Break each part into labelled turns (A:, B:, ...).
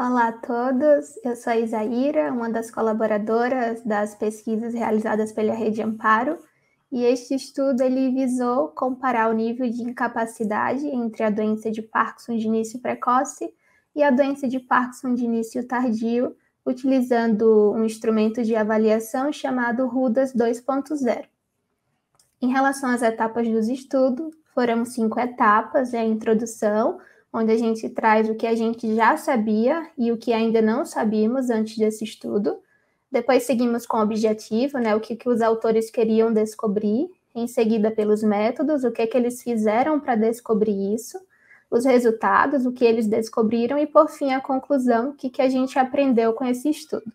A: Olá a todos, eu sou a Isaíra, uma das colaboradoras das pesquisas realizadas pela Rede Amparo, e este estudo ele visou comparar o nível de incapacidade entre a doença de Parkinson de início precoce e a doença de Parkinson de início tardio, utilizando um instrumento de avaliação chamado RUDAS 2.0. Em relação às etapas dos estudos, foram cinco etapas: né, a introdução, onde a gente traz o que a gente já sabia e o que ainda não sabíamos antes desse estudo. Depois seguimos com o objetivo, né, o que, que os autores queriam descobrir, em seguida pelos métodos, o que, que eles fizeram para descobrir isso, os resultados, o que eles descobriram e, por fim, a conclusão, o que, que a gente aprendeu com esse estudo.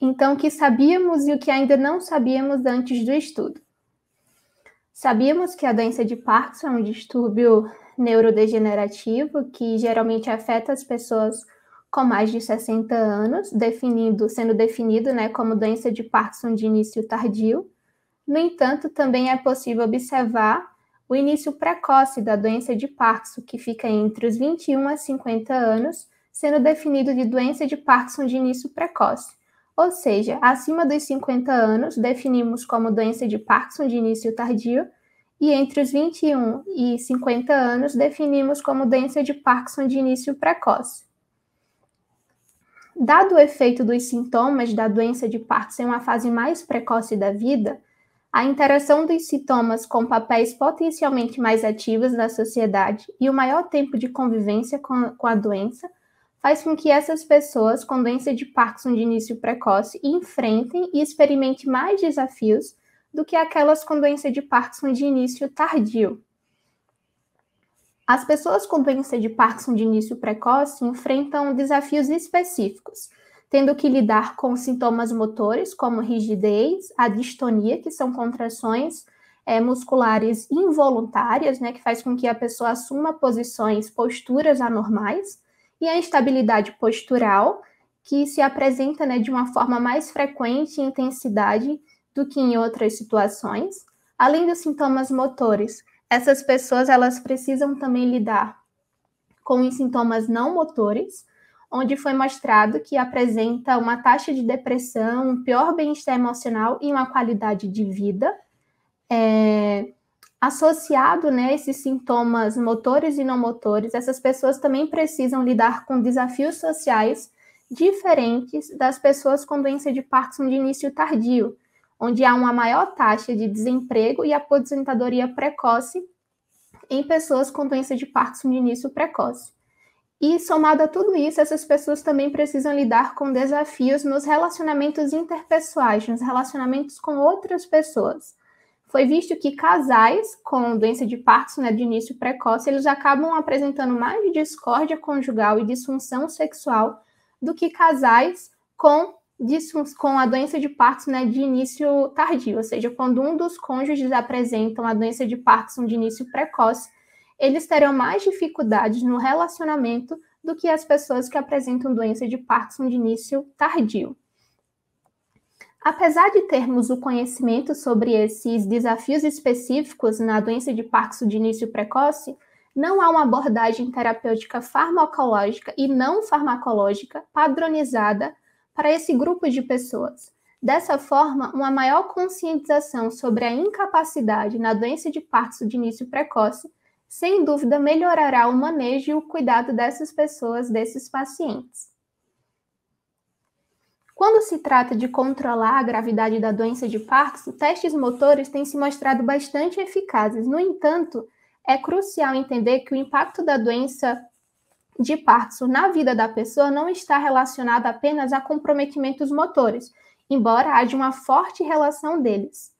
A: Então, o que sabíamos e o que ainda não sabíamos antes do estudo. Sabíamos que a doença de Parkinson é um distúrbio neurodegenerativo, que geralmente afeta as pessoas com mais de 60 anos, sendo definido né, como doença de Parkinson de início tardio. No entanto, também é possível observar o início precoce da doença de Parkinson, que fica entre os 21 a 50 anos, sendo definido de doença de Parkinson de início precoce. Ou seja, acima dos 50 anos, definimos como doença de Parkinson de início tardio, e entre os 21 e 50 anos definimos como doença de Parkinson de início precoce. Dado o efeito dos sintomas da doença de Parkinson em uma fase mais precoce da vida, a interação dos sintomas com papéis potencialmente mais ativos na sociedade e o maior tempo de convivência com, com a doença faz com que essas pessoas com doença de Parkinson de início precoce enfrentem e experimentem mais desafios do que aquelas com doença de Parkinson de início tardio. As pessoas com doença de Parkinson de início precoce enfrentam desafios específicos, tendo que lidar com sintomas motores, como rigidez, a distonia, que são contrações é, musculares involuntárias, né, que faz com que a pessoa assuma posições, posturas anormais, e a instabilidade postural, que se apresenta né, de uma forma mais frequente e intensidade do que em outras situações. Além dos sintomas motores, essas pessoas elas precisam também lidar com os sintomas não motores, onde foi mostrado que apresenta uma taxa de depressão, um pior bem-estar emocional e uma qualidade de vida. É, associado né, esses sintomas motores e não motores, essas pessoas também precisam lidar com desafios sociais diferentes das pessoas com doença de Parkinson de início tardio, onde há uma maior taxa de desemprego e aposentadoria precoce em pessoas com doença de Parkinson de início precoce. E somado a tudo isso, essas pessoas também precisam lidar com desafios nos relacionamentos interpessoais, nos relacionamentos com outras pessoas. Foi visto que casais com doença de Parkinson né, de início precoce, eles acabam apresentando mais discórdia conjugal e disfunção sexual do que casais com com a doença de Parkinson né, de início tardio, ou seja, quando um dos cônjuges apresentam a doença de Parkinson de início precoce, eles terão mais dificuldades no relacionamento do que as pessoas que apresentam doença de Parkinson de início tardio. Apesar de termos o conhecimento sobre esses desafios específicos na doença de Parkinson de início precoce, não há uma abordagem terapêutica farmacológica e não farmacológica padronizada para esse grupo de pessoas. Dessa forma, uma maior conscientização sobre a incapacidade na doença de Parkinson de início precoce, sem dúvida, melhorará o manejo e o cuidado dessas pessoas, desses pacientes. Quando se trata de controlar a gravidade da doença de Parkinson, testes motores têm se mostrado bastante eficazes. No entanto, é crucial entender que o impacto da doença de Parkinson na vida da pessoa não está relacionada apenas a comprometimentos motores, embora haja uma forte relação deles.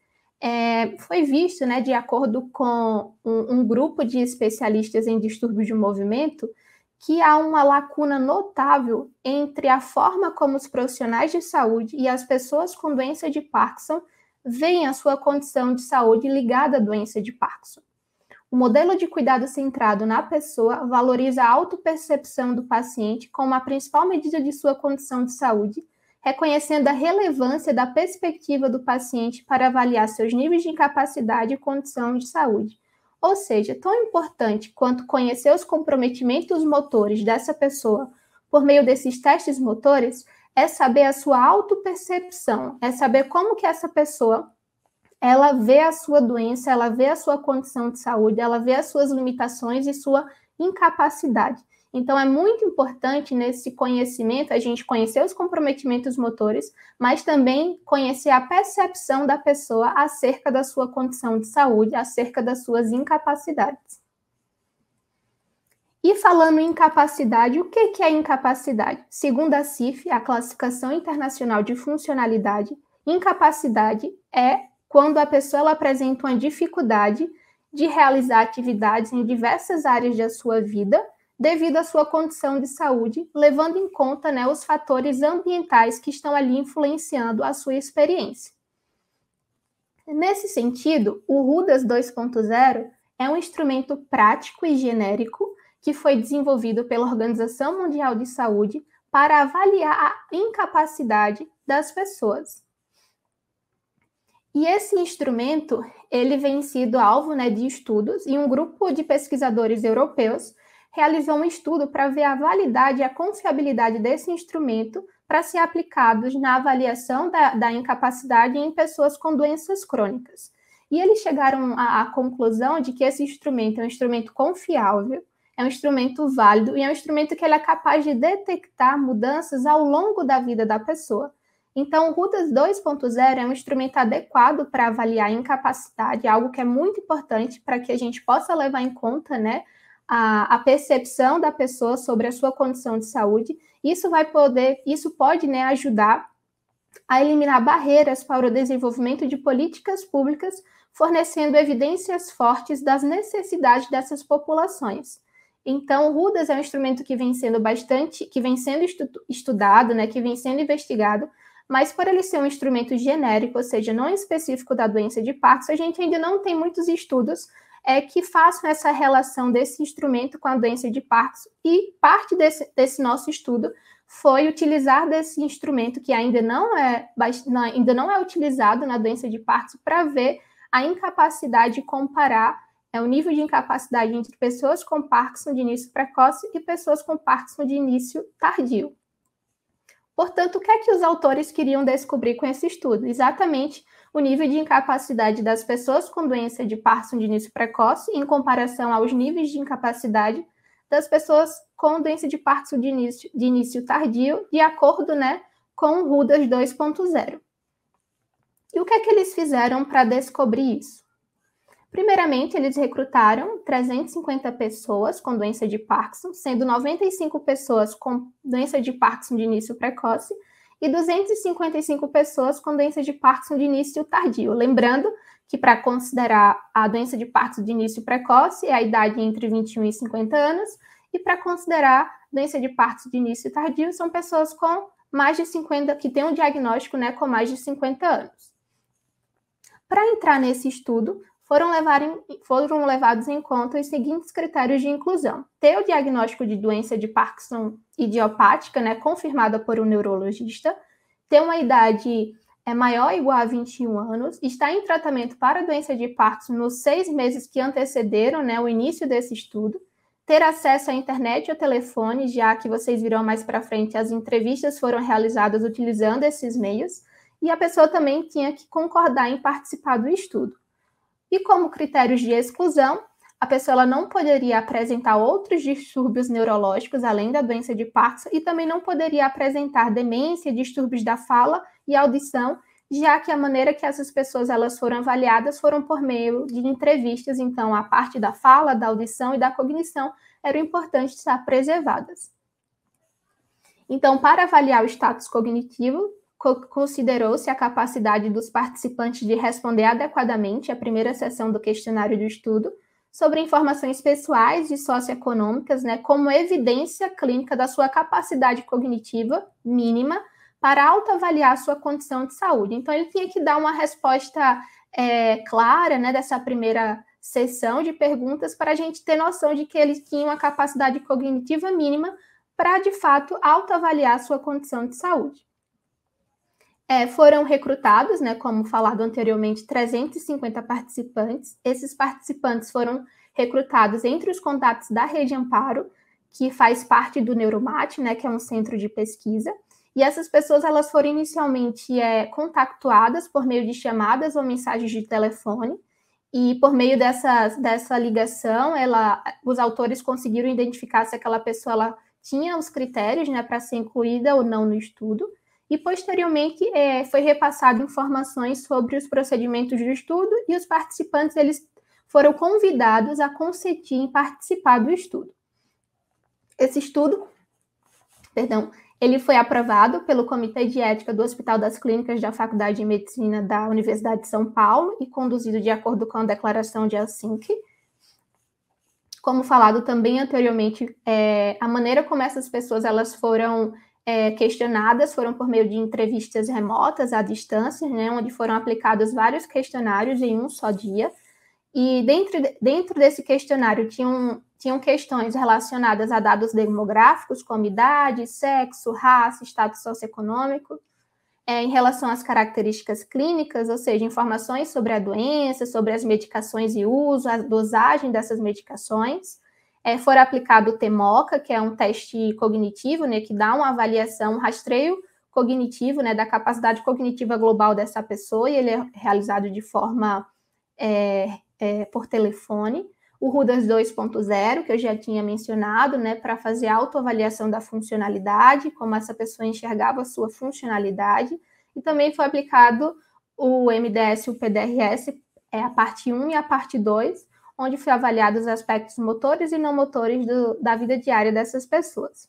A: É, foi visto, né, de acordo com um, um grupo de especialistas em distúrbios de movimento, que há uma lacuna notável entre a forma como os profissionais de saúde e as pessoas com doença de Parkinson veem a sua condição de saúde ligada à doença de Parkinson. O modelo de cuidado centrado na pessoa valoriza a autopercepção do paciente como a principal medida de sua condição de saúde, reconhecendo a relevância da perspectiva do paciente para avaliar seus níveis de incapacidade e condição de saúde. Ou seja, tão importante quanto conhecer os comprometimentos motores dessa pessoa por meio desses testes motores é saber a sua autopercepção, é saber como que essa pessoa ela vê a sua doença, ela vê a sua condição de saúde, ela vê as suas limitações e sua incapacidade. Então, é muito importante nesse conhecimento a gente conhecer os comprometimentos motores, mas também conhecer a percepção da pessoa acerca da sua condição de saúde, acerca das suas incapacidades. E falando em incapacidade, o que é incapacidade? Segundo a CIF, a Classificação Internacional de Funcionalidade, incapacidade é quando a pessoa ela apresenta uma dificuldade de realizar atividades em diversas áreas da sua vida devido à sua condição de saúde, levando em conta né, os fatores ambientais que estão ali influenciando a sua experiência. Nesse sentido, o RUDAS 2.0 é um instrumento prático e genérico que foi desenvolvido pela Organização Mundial de Saúde para avaliar a incapacidade das pessoas. E esse instrumento, ele vem sido alvo né, de estudos e um grupo de pesquisadores europeus realizou um estudo para ver a validade e a confiabilidade desse instrumento para ser aplicados na avaliação da, da, incapacidade em pessoas com doenças crônicas. E eles chegaram à, à conclusão de que esse instrumento é um instrumento confiável, é um instrumento válido e é um instrumento que ele é capaz de detectar mudanças ao longo da vida da pessoa então, o RUDAS 2.0 é um instrumento adequado para avaliar a incapacidade, algo que é muito importante para que a gente possa levar em conta né, a, a, percepção da pessoa sobre a sua condição de saúde. Isso vai poder, isso pode né, ajudar a eliminar barreiras para o desenvolvimento de políticas públicas, fornecendo evidências fortes das necessidades dessas populações. Então, o RUDAS é um instrumento que vem sendo bastante, que vem sendo estu, estudado, né, que vem sendo investigado mas por ele ser um instrumento genérico, ou seja, não específico da doença de Parkinson, a gente ainda não tem muitos estudos é, que façam essa relação desse instrumento com a doença de Parkinson, e parte desse, desse nosso estudo foi utilizar desse instrumento que ainda não é, ainda não é utilizado na doença de Parkinson para ver a incapacidade de comparar é, o nível de incapacidade entre pessoas com Parkinson de início precoce e pessoas com Parkinson de início tardio. Portanto, o que é que os autores queriam descobrir com esse estudo? Exatamente o nível de incapacidade das pessoas com doença de Parkinson de início precoce em comparação aos níveis de incapacidade das pessoas com doença de Parkinson de início, de início tardio, de acordo né, com o RUDAS 2.0. E o que é que eles fizeram para descobrir isso? Primeiramente, eles recrutaram 350 pessoas com doença de Parkinson, sendo 95 pessoas com doença de Parkinson de início precoce e 255 pessoas com doença de Parkinson de início tardio. Lembrando que para considerar a doença de Parkinson de início precoce é a idade entre 21 e 50 anos, e para considerar doença de Parkinson de início tardio são pessoas com mais de 50 que têm um diagnóstico, né, com mais de 50 anos. Para entrar nesse estudo, foram, foram levados em conta os seguintes critérios de inclusão. Ter o diagnóstico de doença de Parkinson idiopática, né, confirmada por um neurologista, ter uma idade é maior ou igual a 21 anos, estar em tratamento para doença de Parkinson nos seis meses que antecederam né, o início desse estudo, ter acesso à internet ou telefone, já que vocês virão mais para frente, as entrevistas foram realizadas utilizando esses meios, e a pessoa também tinha que concordar em participar do estudo. E como critérios de exclusão, a pessoa não poderia apresentar outros distúrbios neurológicos além da doença de Parkinson e também não poderia apresentar demência, distúrbios da fala e audição, já que a maneira que essas pessoas elas foram avaliadas foram por meio de entrevistas, então a parte da fala, da audição e da cognição eram importantes estar preservadas. Então, para avaliar o status cognitivo considerou-se a capacidade dos participantes de responder adequadamente à primeira sessão do questionário do estudo sobre informações pessoais e socioeconômicas, né, como evidência clínica da sua capacidade cognitiva mínima para autoavaliar a sua condição de saúde. Então, ele tinha que dar uma resposta é, clara né, dessa primeira sessão de perguntas para a gente ter noção de que ele tinha uma capacidade cognitiva mínima para, de fato, autoavaliar a sua condição de saúde. É, foram recrutados, né, como falado anteriormente, 350 participantes. Esses participantes foram recrutados entre os contatos da Rede Amparo, que faz parte do Neuromate, né, que é um centro de pesquisa. E essas pessoas elas foram inicialmente é, contactuadas por meio de chamadas ou mensagens de telefone. E por meio dessas, dessa ligação, ela, os autores conseguiram identificar se aquela pessoa ela tinha os critérios né, para ser incluída ou não no estudo e posteriormente é, foi repassado informações sobre os procedimentos do estudo e os participantes eles foram convidados a consentir em participar do estudo. Esse estudo, perdão, ele foi aprovado pelo Comitê de Ética do Hospital das Clínicas da Faculdade de Medicina da Universidade de São Paulo e conduzido de acordo com a Declaração de Helsinki. Como falado também anteriormente, é, a maneira como essas pessoas elas foram é, questionadas foram por meio de entrevistas remotas à distância, né, onde foram aplicados vários questionários em um só dia. E dentro, dentro desse questionário tinham, tinham questões relacionadas a dados demográficos, como idade, sexo, raça, status socioeconômico, é, em relação às características clínicas, ou seja, informações sobre a doença, sobre as medicações e uso, a dosagem dessas medicações é, for aplicado o TEMOCA, que é um teste cognitivo, né, que dá uma avaliação, um rastreio cognitivo, né, da capacidade cognitiva global dessa pessoa, e ele é realizado de forma é, é, por telefone. O RUDAS 2.0, que eu já tinha mencionado, né, para fazer a autoavaliação da funcionalidade, como essa pessoa enxergava a sua funcionalidade, e também foi aplicado o MDS e o PDRS, é, a parte 1 e a parte 2, onde foi avaliado os aspectos motores e não motores do, da vida diária dessas pessoas.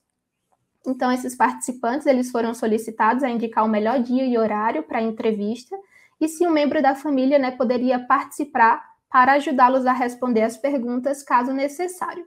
A: Então, esses participantes eles foram solicitados a indicar o melhor dia e horário para a entrevista e se um membro da família né, poderia participar para ajudá-los a responder as perguntas caso necessário.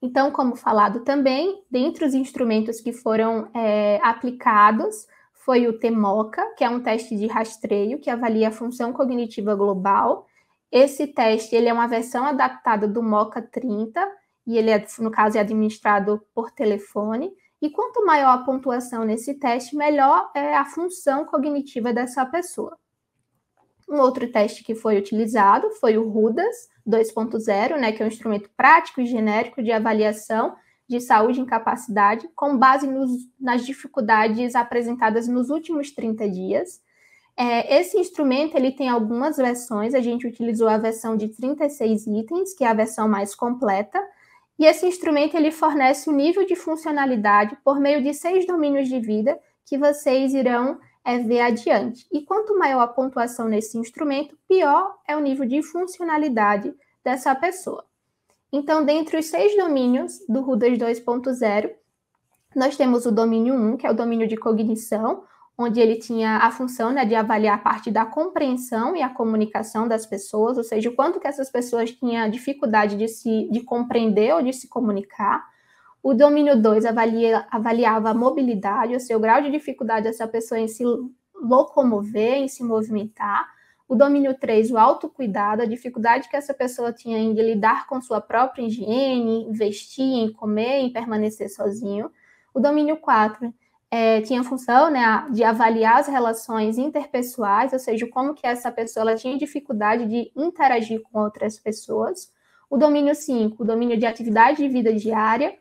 A: Então, como falado também, dentre os instrumentos que foram é, aplicados foi o TEMOCA, que é um teste de rastreio que avalia a função cognitiva global, esse teste ele é uma versão adaptada do Moca 30 e ele é, no caso é administrado por telefone. E quanto maior a pontuação nesse teste, melhor é a função cognitiva dessa pessoa. Um outro teste que foi utilizado foi o RUDAS 2.0, né, que é um instrumento prático e genérico de avaliação de saúde e incapacidade, com base nos, nas dificuldades apresentadas nos últimos 30 dias. É, esse instrumento ele tem algumas versões, a gente utilizou a versão de 36 itens, que é a versão mais completa, e esse instrumento ele fornece um nível de funcionalidade por meio de seis domínios de vida que vocês irão é, ver adiante. E quanto maior a pontuação nesse instrumento, pior é o nível de funcionalidade dessa pessoa. Então, dentre os seis domínios do Rudas 2.0, nós temos o domínio 1, que é o domínio de cognição, onde ele tinha a função né, de avaliar a parte da compreensão e a comunicação das pessoas, ou seja, o quanto que essas pessoas tinham dificuldade de se de compreender ou de se comunicar. O domínio 2 avalia, avaliava a mobilidade, ou seja, o grau de dificuldade dessa pessoa em se locomover, em se movimentar. O domínio 3, o autocuidado, a dificuldade que essa pessoa tinha em lidar com sua própria higiene, vestir, em comer, em permanecer sozinho. O domínio 4, é, tinha a função né, de avaliar as relações interpessoais, ou seja, como que essa pessoa tinha dificuldade de interagir com outras pessoas. O domínio 5, o domínio de atividade de vida diária,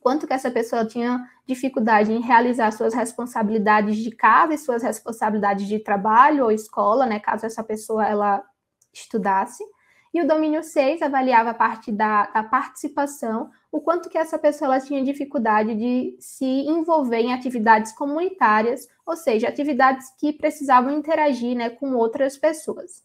A: quanto que essa pessoa tinha dificuldade em realizar suas responsabilidades de casa e suas responsabilidades de trabalho ou escola, né, caso essa pessoa ela estudasse. E o domínio 6 avaliava a parte da, da participação, o quanto que essa pessoa tinha dificuldade de se envolver em atividades comunitárias, ou seja, atividades que precisavam interagir né, com outras pessoas.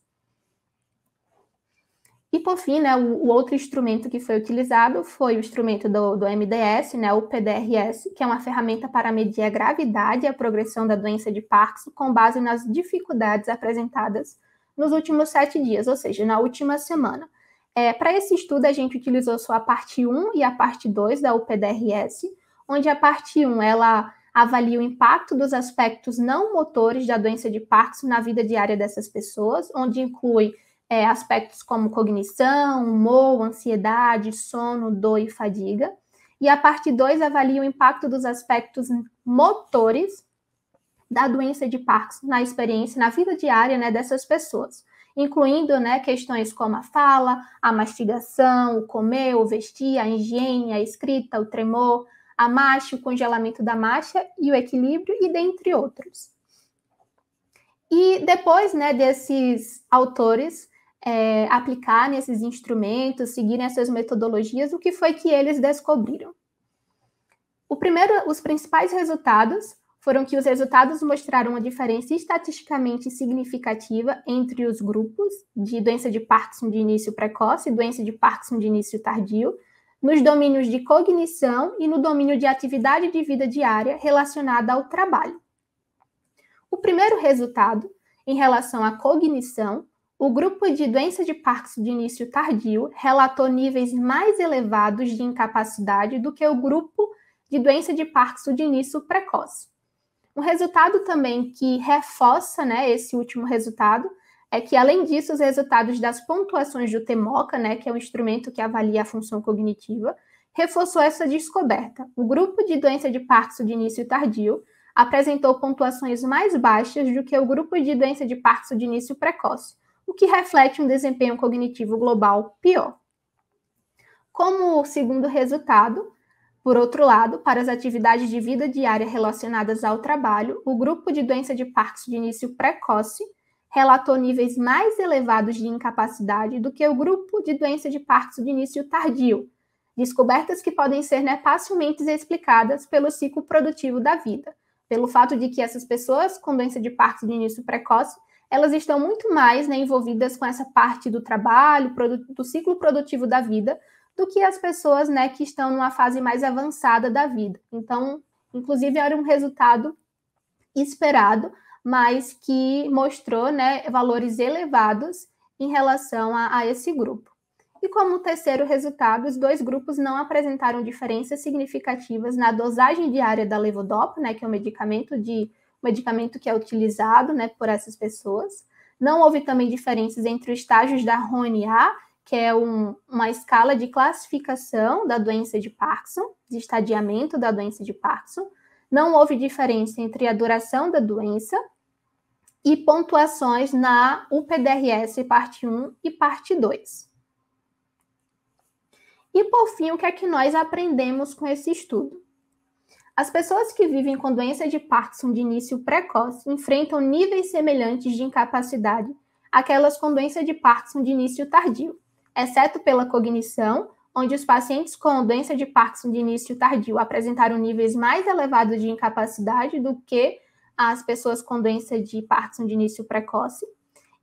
A: E por fim, né, o, outro instrumento que foi utilizado foi o instrumento do, do, MDS, né, o PDRS, que é uma ferramenta para medir a gravidade e a progressão da doença de Parkinson com base nas dificuldades apresentadas nos últimos sete dias, ou seja, na última semana. É, Para esse estudo, a gente utilizou só a parte 1 e a parte 2 da UPDRS, onde a parte 1 ela avalia o impacto dos aspectos não motores da doença de Parkinson na vida diária dessas pessoas, onde inclui é, aspectos como cognição, humor, ansiedade, sono, dor e fadiga. E a parte 2 avalia o impacto dos aspectos motores da doença de Parkinson na experiência, na vida diária né, dessas pessoas, incluindo né, questões como a fala, a mastigação, o comer, o vestir, a higiene, a escrita, o tremor, a marcha, o congelamento da marcha e o equilíbrio, e dentre outros. E depois né, desses autores é, aplicarem esses instrumentos, seguirem essas metodologias, o que foi que eles descobriram? O primeiro, os principais resultados foram que os resultados mostraram uma diferença estatisticamente significativa entre os grupos de doença de Parkinson de início precoce e doença de Parkinson de início tardio, nos domínios de cognição e no domínio de atividade de vida diária relacionada ao trabalho. O primeiro resultado, em relação à cognição, o grupo de doença de Parkinson de início tardio relatou níveis mais elevados de incapacidade do que o grupo de doença de Parkinson de início precoce. Um resultado também que reforça né, esse último resultado é que, além disso, os resultados das pontuações do TEMOCA, né, que é um instrumento que avalia a função cognitiva, reforçou essa descoberta. O grupo de doença de Parkinson de início tardio apresentou pontuações mais baixas do que o grupo de doença de Parkinson de início precoce, o que reflete um desempenho cognitivo global pior. Como segundo resultado, por outro lado, para as atividades de vida diária relacionadas ao trabalho, o grupo de doença de Parkinson de início precoce relatou níveis mais elevados de incapacidade do que o grupo de doença de Parkinson de início tardio, descobertas que podem ser né, facilmente explicadas pelo ciclo produtivo da vida, pelo fato de que essas pessoas com doença de Parkinson de início precoce, elas estão muito mais né, envolvidas com essa parte do trabalho, do ciclo produtivo da vida, do que as pessoas né, que estão numa fase mais avançada da vida. Então, inclusive, era um resultado esperado, mas que mostrou né, valores elevados em relação a, a esse grupo. E como terceiro resultado, os dois grupos não apresentaram diferenças significativas na dosagem diária da levodopa, né, que é um medicamento de medicamento que é utilizado, né, por essas pessoas. Não houve também diferenças entre os estágios da A que é um, uma escala de classificação da doença de Parkinson, de estadiamento da doença de Parkinson. Não houve diferença entre a duração da doença e pontuações na UPDRS parte 1 e parte 2. E por fim, o que é que nós aprendemos com esse estudo? As pessoas que vivem com doença de Parkinson de início precoce enfrentam níveis semelhantes de incapacidade àquelas com doença de Parkinson de início tardio exceto pela cognição, onde os pacientes com doença de Parkinson de início tardio apresentaram níveis mais elevados de incapacidade do que as pessoas com doença de Parkinson de início precoce.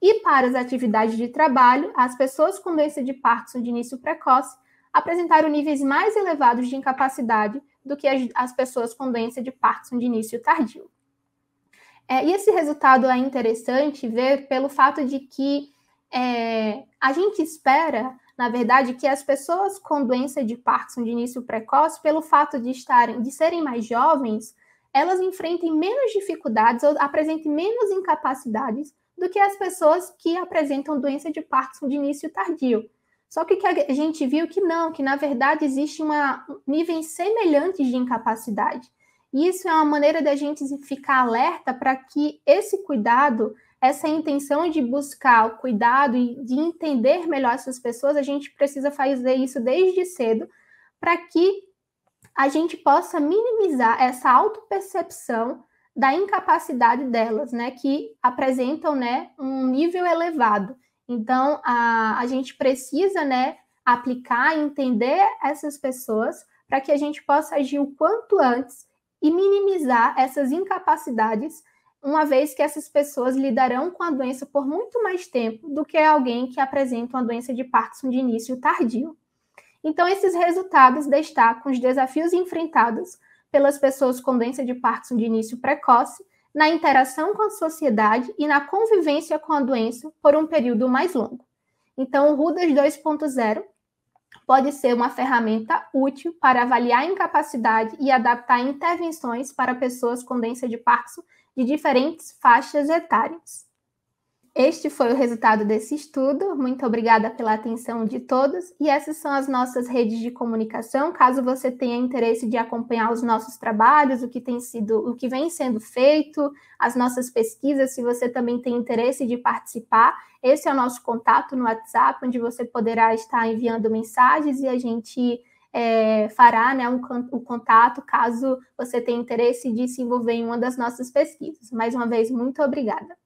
A: E para as atividades de trabalho, as pessoas com doença de Parkinson de início precoce apresentaram níveis mais elevados de incapacidade do que as, pessoas com doença de Parkinson de início tardio. É, e esse resultado é interessante ver pelo fato de que é, a gente espera, na verdade, que as pessoas com doença de Parkinson de início precoce, pelo fato de estarem, de serem mais jovens, elas enfrentem menos dificuldades ou apresentem menos incapacidades do que as pessoas que apresentam doença de Parkinson de início tardio. Só que, a gente viu que não, que na verdade existe uma nível semelhante de incapacidade. E isso é uma maneira da gente ficar alerta para que esse cuidado essa intenção de buscar o cuidado e de entender melhor essas pessoas, a gente precisa fazer isso desde cedo para que a gente possa minimizar essa autopercepção da incapacidade delas, né, que apresentam, né, um nível elevado. Então, a, a gente precisa, né, aplicar, entender essas pessoas para que a gente possa agir o quanto antes e minimizar essas incapacidades uma vez que essas pessoas lidarão com a doença por muito mais tempo do que alguém que apresenta uma doença de Parkinson de início tardio. Então, esses resultados destacam os desafios enfrentados pelas pessoas com doença de Parkinson de início precoce na interação com a sociedade e na convivência com a doença por um período mais longo. Então, o RUDAS 2.0 pode ser uma ferramenta útil para avaliar a incapacidade e adaptar intervenções para pessoas com doença de Parkinson de diferentes faixas etárias. Este foi o resultado desse estudo. Muito obrigada pela atenção de todos. E essas são as nossas redes de comunicação. Caso você tenha interesse de acompanhar os nossos trabalhos, o que tem sido, o que vem sendo feito, as nossas pesquisas, se você também tem interesse de participar, esse é o nosso contato no WhatsApp, onde você poderá estar enviando mensagens e a gente é, fará né, um, o contato caso você tenha interesse de se envolver em uma das nossas pesquisas. Mais uma vez, muito obrigada.